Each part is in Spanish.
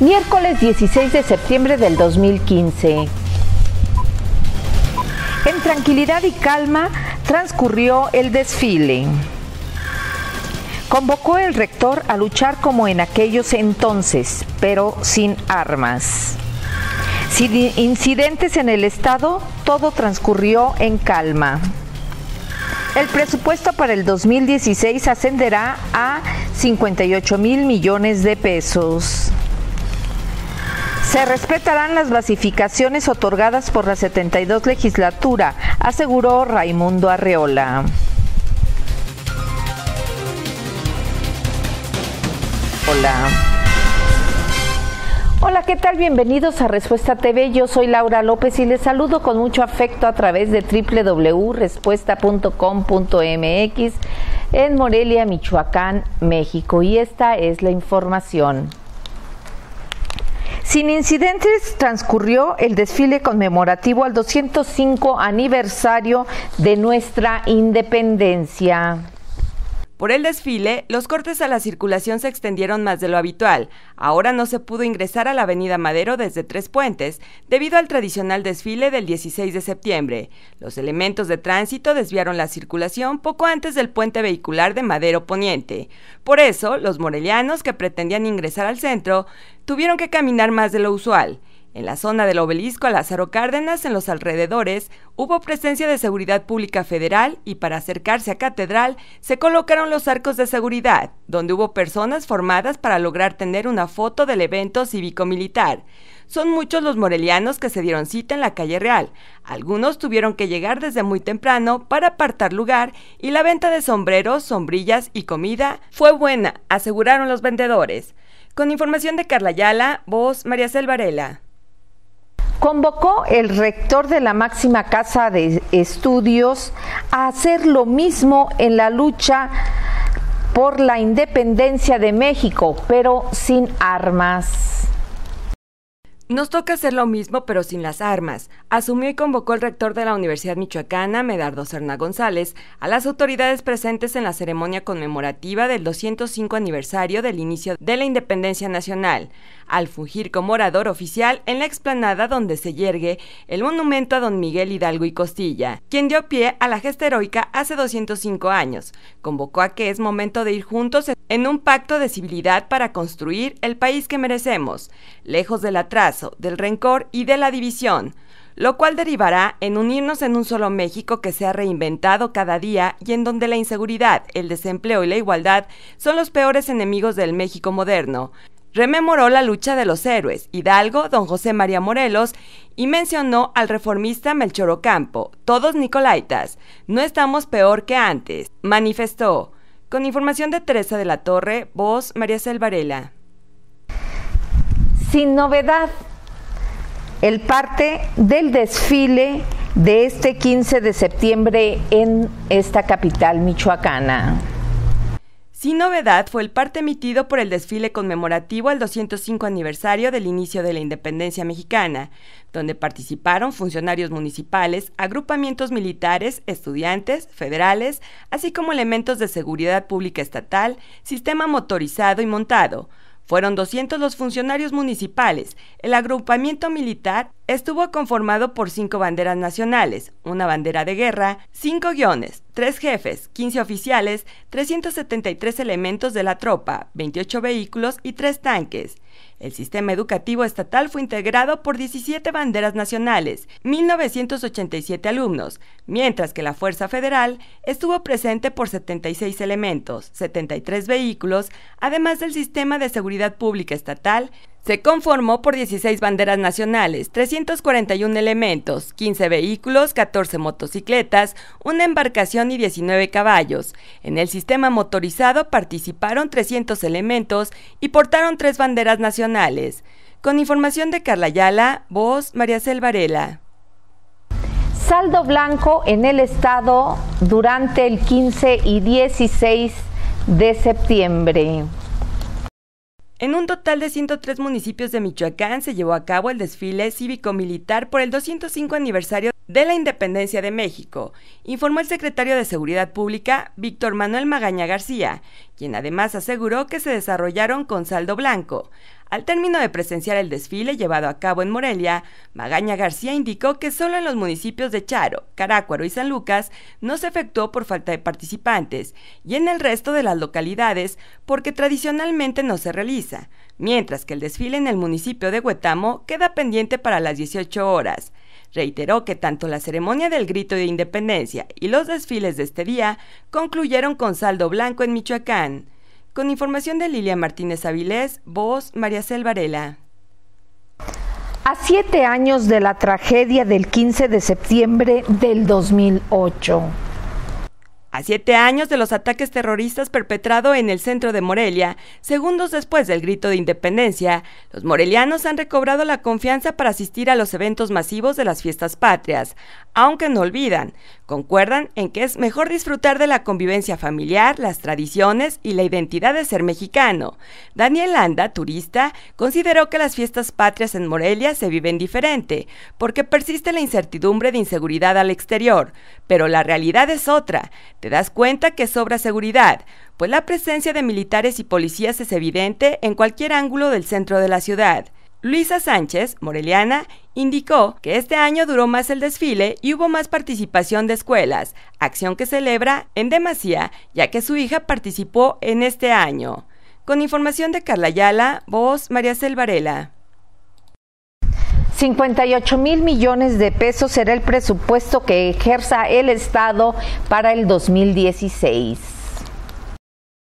miércoles 16 de septiembre del 2015. En tranquilidad y calma transcurrió el desfile. Convocó el rector a luchar como en aquellos entonces, pero sin armas. Sin incidentes en el Estado, todo transcurrió en calma. El presupuesto para el 2016 ascenderá a 58 mil millones de pesos. Se respetarán las basificaciones otorgadas por la 72 legislatura, aseguró Raimundo Arreola. Hola. Hola, ¿qué tal? Bienvenidos a Respuesta TV. Yo soy Laura López y les saludo con mucho afecto a través de www.respuesta.com.mx en Morelia, Michoacán, México. Y esta es la información. Sin incidentes transcurrió el desfile conmemorativo al 205 aniversario de nuestra independencia. Por el desfile, los cortes a la circulación se extendieron más de lo habitual. Ahora no se pudo ingresar a la Avenida Madero desde Tres Puentes, debido al tradicional desfile del 16 de septiembre. Los elementos de tránsito desviaron la circulación poco antes del puente vehicular de Madero Poniente. Por eso, los morelianos que pretendían ingresar al centro tuvieron que caminar más de lo usual. En la zona del obelisco a Lázaro Cárdenas, en los alrededores, hubo presencia de seguridad pública federal y para acercarse a Catedral se colocaron los arcos de seguridad, donde hubo personas formadas para lograr tener una foto del evento cívico-militar. Son muchos los morelianos que se dieron cita en la calle Real. Algunos tuvieron que llegar desde muy temprano para apartar lugar y la venta de sombreros, sombrillas y comida fue buena, aseguraron los vendedores. Con información de Carla Ayala, voz María Selvarela convocó el rector de la máxima casa de estudios a hacer lo mismo en la lucha por la independencia de México, pero sin armas. Nos toca hacer lo mismo, pero sin las armas, asumió y convocó el rector de la Universidad Michoacana, Medardo Serna González, a las autoridades presentes en la ceremonia conmemorativa del 205 aniversario del inicio de la independencia nacional, al fugir como orador oficial en la explanada donde se yergue el monumento a don Miguel Hidalgo y Costilla, quien dio pie a la gesta heroica hace 205 años. Convocó a que es momento de ir juntos en un pacto de civilidad para construir el país que merecemos, lejos del atrás del rencor y de la división, lo cual derivará en unirnos en un solo México que se ha reinventado cada día y en donde la inseguridad, el desempleo y la igualdad son los peores enemigos del México moderno. Rememoró la lucha de los héroes, Hidalgo, don José María Morelos, y mencionó al reformista Melchor Ocampo, todos nicolaitas, no estamos peor que antes, manifestó. Con información de Teresa de la Torre, voz María Selvarela. Sin novedad, el parte del desfile de este 15 de septiembre en esta capital michoacana. Sin novedad fue el parte emitido por el desfile conmemorativo al 205 aniversario del inicio de la independencia mexicana, donde participaron funcionarios municipales, agrupamientos militares, estudiantes, federales, así como elementos de seguridad pública estatal, sistema motorizado y montado, fueron 200 los funcionarios municipales. El agrupamiento militar estuvo conformado por cinco banderas nacionales, una bandera de guerra, cinco guiones, tres jefes, 15 oficiales, 373 elementos de la tropa, 28 vehículos y tres tanques. El sistema educativo estatal fue integrado por 17 banderas nacionales, 1.987 alumnos, mientras que la Fuerza Federal estuvo presente por 76 elementos, 73 vehículos, además del sistema de seguridad pública estatal, se conformó por 16 banderas nacionales, 341 elementos, 15 vehículos, 14 motocicletas, una embarcación y 19 caballos. En el sistema motorizado participaron 300 elementos y portaron tres banderas nacionales. Con información de Carla Ayala, voz María Selvarela. Saldo blanco en el estado durante el 15 y 16 de septiembre. En un total de 103 municipios de Michoacán se llevó a cabo el desfile cívico-militar por el 205 aniversario de la independencia de México, informó el secretario de Seguridad Pública, Víctor Manuel Magaña García, quien además aseguró que se desarrollaron con saldo blanco, al término de presenciar el desfile llevado a cabo en Morelia, Magaña García indicó que solo en los municipios de Charo, Caracuaro y San Lucas no se efectuó por falta de participantes y en el resto de las localidades porque tradicionalmente no se realiza, mientras que el desfile en el municipio de Huetamo queda pendiente para las 18 horas. Reiteró que tanto la ceremonia del grito de independencia y los desfiles de este día concluyeron con saldo blanco en Michoacán. Con información de Lilia Martínez Avilés, voz María Cel A siete años de la tragedia del 15 de septiembre del 2008. A siete años de los ataques terroristas perpetrados en el centro de Morelia, segundos después del grito de independencia, los morelianos han recobrado la confianza para asistir a los eventos masivos de las fiestas patrias, aunque no olvidan, Concuerdan en que es mejor disfrutar de la convivencia familiar, las tradiciones y la identidad de ser mexicano. Daniel Landa, turista, consideró que las fiestas patrias en Morelia se viven diferente, porque persiste la incertidumbre de inseguridad al exterior, pero la realidad es otra. Te das cuenta que sobra seguridad, pues la presencia de militares y policías es evidente en cualquier ángulo del centro de la ciudad. Luisa Sánchez, moreliana, indicó que este año duró más el desfile y hubo más participación de escuelas, acción que celebra en demasía, ya que su hija participó en este año. Con información de Carla Ayala, voz María Selvarela. 58 mil millones de pesos será el presupuesto que ejerza el Estado para el 2016.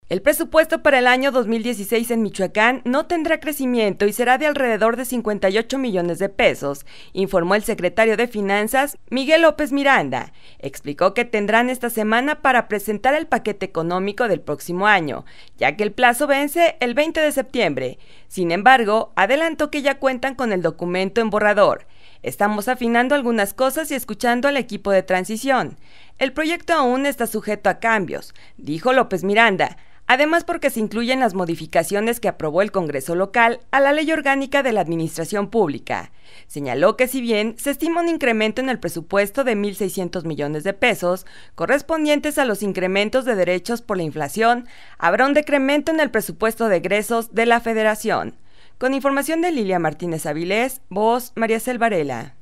El presupuesto para el año 2016 en Michoacán no tendrá crecimiento y será de alrededor de 58 millones de pesos, informó el secretario de Finanzas, Miguel López Miranda. Explicó que tendrán esta semana para presentar el paquete económico del próximo año, ya que el plazo vence el 20 de septiembre. Sin embargo, adelantó que ya cuentan con el documento en borrador. Estamos afinando algunas cosas y escuchando al equipo de transición. El proyecto aún está sujeto a cambios, dijo López Miranda además porque se incluyen las modificaciones que aprobó el Congreso local a la Ley Orgánica de la Administración Pública. Señaló que si bien se estima un incremento en el presupuesto de 1.600 millones de pesos, correspondientes a los incrementos de derechos por la inflación, habrá un decremento en el presupuesto de egresos de la Federación. Con información de Lilia Martínez Avilés, voz María Selvarela.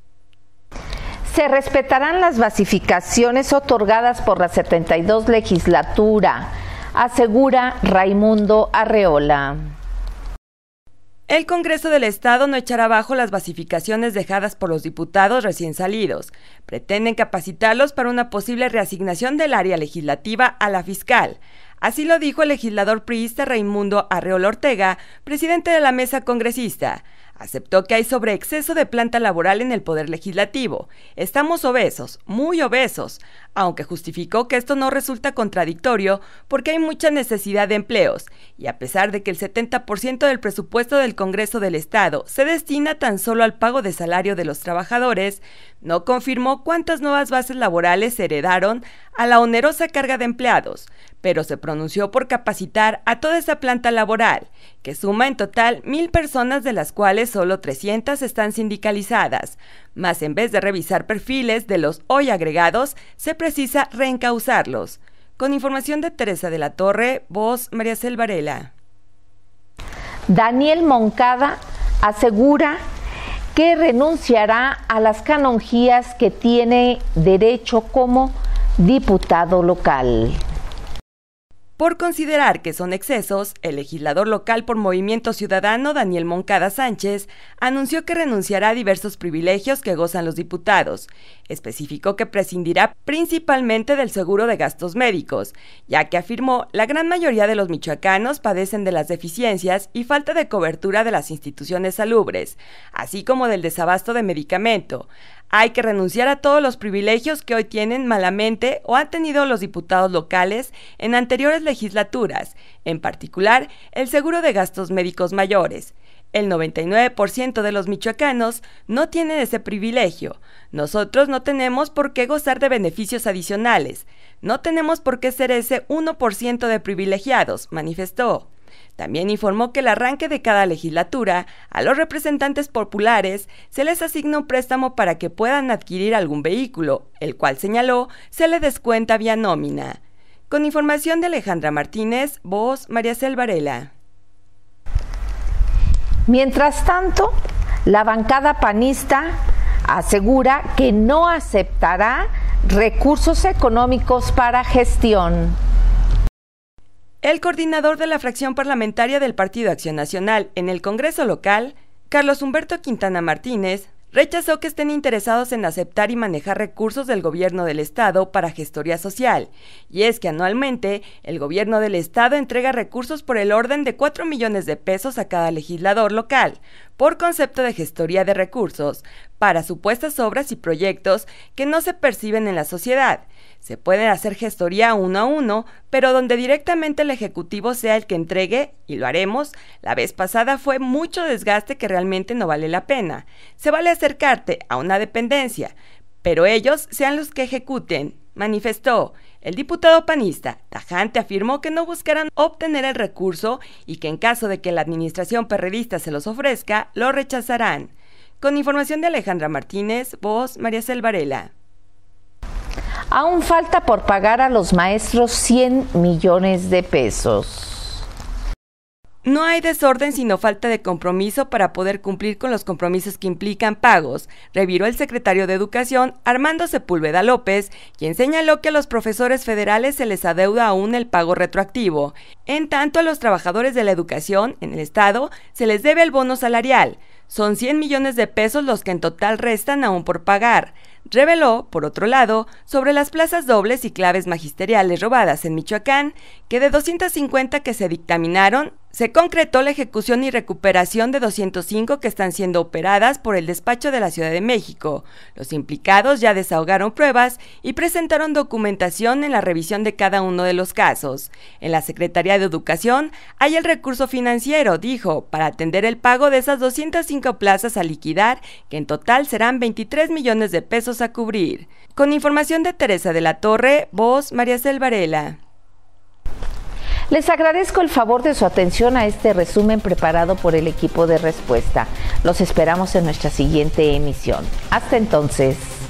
Se respetarán las basificaciones otorgadas por la 72 legislatura asegura Raimundo Arreola. El Congreso del Estado no echará abajo las basificaciones dejadas por los diputados recién salidos. Pretenden capacitarlos para una posible reasignación del área legislativa a la fiscal. Así lo dijo el legislador priista Raimundo Arreola Ortega, presidente de la mesa congresista. Aceptó que hay sobreexceso de planta laboral en el Poder Legislativo. Estamos obesos, muy obesos aunque justificó que esto no resulta contradictorio porque hay mucha necesidad de empleos, y a pesar de que el 70% del presupuesto del Congreso del Estado se destina tan solo al pago de salario de los trabajadores, no confirmó cuántas nuevas bases laborales se heredaron a la onerosa carga de empleados, pero se pronunció por capacitar a toda esa planta laboral, que suma en total mil personas de las cuales solo 300 están sindicalizadas, mas en vez de revisar perfiles de los hoy agregados, se precisa reencauzarlos. Con información de Teresa de la Torre, voz María Selvarela. Daniel Moncada asegura que renunciará a las canonjías que tiene derecho como diputado local. Por considerar que son excesos, el legislador local por Movimiento Ciudadano, Daniel Moncada Sánchez, anunció que renunciará a diversos privilegios que gozan los diputados. Especificó que prescindirá principalmente del seguro de gastos médicos, ya que afirmó la gran mayoría de los michoacanos padecen de las deficiencias y falta de cobertura de las instituciones salubres, así como del desabasto de medicamento. Hay que renunciar a todos los privilegios que hoy tienen malamente o han tenido los diputados locales en anteriores legislaturas, en particular el seguro de gastos médicos mayores. El 99% de los michoacanos no tienen ese privilegio. Nosotros no tenemos por qué gozar de beneficios adicionales. No tenemos por qué ser ese 1% de privilegiados, manifestó. También informó que el arranque de cada legislatura, a los representantes populares se les asigna un préstamo para que puedan adquirir algún vehículo, el cual señaló se le descuenta vía nómina. Con información de Alejandra Martínez, voz María Selvarela. Mientras tanto, la bancada panista asegura que no aceptará recursos económicos para gestión. El coordinador de la fracción parlamentaria del Partido Acción Nacional en el Congreso local, Carlos Humberto Quintana Martínez, rechazó que estén interesados en aceptar y manejar recursos del gobierno del Estado para gestoría social, y es que anualmente el gobierno del Estado entrega recursos por el orden de 4 millones de pesos a cada legislador local, por concepto de gestoría de recursos, para supuestas obras y proyectos que no se perciben en la sociedad, se puede hacer gestoría uno a uno, pero donde directamente el ejecutivo sea el que entregue, y lo haremos, la vez pasada fue mucho desgaste que realmente no vale la pena. Se vale acercarte a una dependencia, pero ellos sean los que ejecuten, manifestó. El diputado panista tajante afirmó que no buscarán obtener el recurso y que en caso de que la administración perredista se los ofrezca, lo rechazarán. Con información de Alejandra Martínez, voz María Selvarela. Aún falta por pagar a los maestros 100 millones de pesos. No hay desorden sino falta de compromiso para poder cumplir con los compromisos que implican pagos, reviró el secretario de Educación Armando Sepúlveda López, quien señaló que a los profesores federales se les adeuda aún el pago retroactivo. En tanto, a los trabajadores de la educación en el Estado se les debe el bono salarial. Son 100 millones de pesos los que en total restan aún por pagar. Reveló, por otro lado, sobre las plazas dobles y claves magisteriales robadas en Michoacán, que de 250 que se dictaminaron, se concretó la ejecución y recuperación de 205 que están siendo operadas por el despacho de la Ciudad de México. Los implicados ya desahogaron pruebas y presentaron documentación en la revisión de cada uno de los casos. En la Secretaría de Educación hay el recurso financiero, dijo, para atender el pago de esas 205 plazas a liquidar, que en total serán 23 millones de pesos a cubrir. Con información de Teresa de la Torre, voz María Selvarela. Les agradezco el favor de su atención a este resumen preparado por el equipo de respuesta. Los esperamos en nuestra siguiente emisión. Hasta entonces.